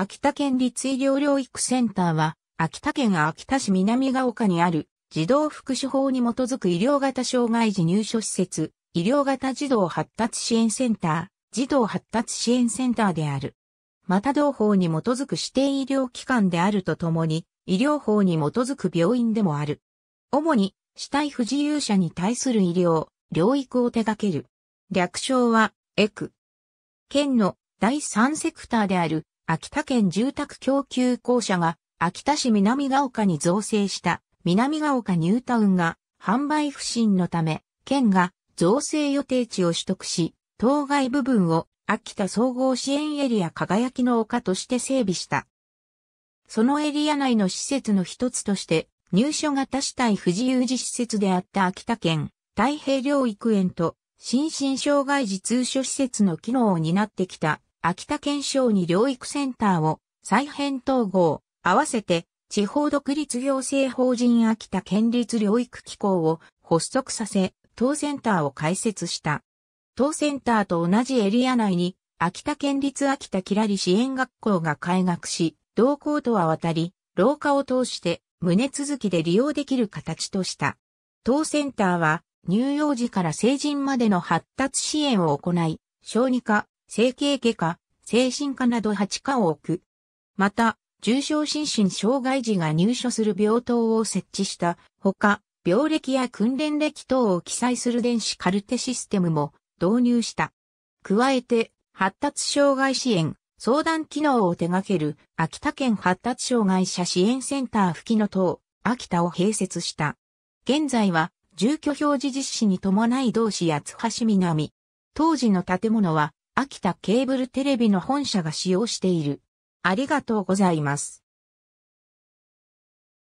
秋田県立医療療育センターは、秋田県秋田市南ヶ丘にある児童福祉法に基づく医療型障害児入所施設、医療型児童発達支援センター、児童発達支援センターである。また同法に基づく指定医療機関であるとともに、医療法に基づく病院でもある。主に、死体不自由者に対する医療、療育を手掛ける。略称は、エク。県の第三セクターである、秋田県住宅供給公社が、秋田市南ヶ丘に造成した南ヶ丘ニュータウンが販売不振のため、県が造成予定地を取得し、当該部分を秋田総合支援エリア輝きの丘として整備した。そのエリア内の施設の一つとして、入所型死体不自由児施設であった秋田県太平洋育園と心身障害児通所施設の機能を担ってきた秋田県省に療育センターを再編統合、合わせて地方独立行政法人秋田県立療育機構を発足させ、当センターを開設した。当センターと同じエリア内に、秋田県立秋田きらり支援学校が開学し、同校とは渡り、廊下を通して、胸続きで利用できる形とした。当センターは、乳幼児から成人までの発達支援を行い、小児科、整形外科、精神科など8科を置く。また、重症心身障害児が入所する病棟を設置したほか、病歴や訓練歴等を記載する電子カルテシステムも導入した。加えて、発達障害支援、相談機能を手掛ける秋田県発達障害者支援センター吹の棟。秋田を併設した。現在は、住居表示実施に伴い同市八橋南。当時の建物は、秋田ケーブルテレビの本社が使用している。ありがとうございます。